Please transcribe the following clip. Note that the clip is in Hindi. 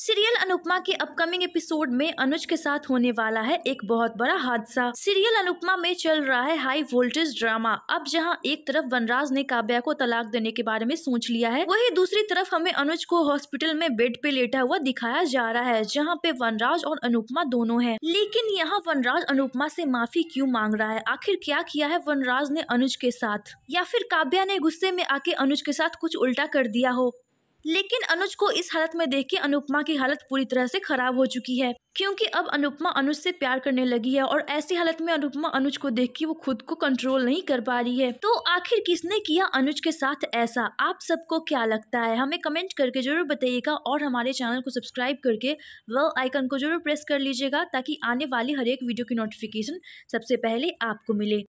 सीरियल अनुपमा के अपकमिंग एपिसोड में अनुज के साथ होने वाला है एक बहुत बड़ा हादसा सीरियल अनुपमा में चल रहा है हाई वोल्टेज ड्रामा अब जहां एक तरफ वनराज ने काव्या को तलाक देने के बारे में सोच लिया है वहीं दूसरी तरफ हमें अनुज को हॉस्पिटल में बेड पे लेटा हुआ दिखाया जा रहा है जहाँ पे वनराज और अनुपमा दोनों है लेकिन यहाँ वनराज अनुपमा से माफी क्यूँ मांग रहा है आखिर क्या किया है वनराज ने अनुज के साथ या फिर काव्या ने गुस्से में आके अनुज के साथ कुछ उल्टा कर दिया हो लेकिन अनुज को इस हालत में देख के अनुपमा की हालत पूरी तरह से खराब हो चुकी है क्योंकि अब अनुपमा अनुज से प्यार करने लगी है और ऐसी हालत में अनुपमा अनुज को देख के वो खुद को कंट्रोल नहीं कर पा रही है तो आखिर किसने किया अनुज के साथ ऐसा आप सबको क्या लगता है हमें कमेंट करके जरूर बताइएगा और हमारे चैनल को सब्सक्राइब करके वेल आइकन को जरूर प्रेस कर लीजिएगा ताकि आने वाली हर एक वीडियो की नोटिफिकेशन सबसे पहले आपको मिले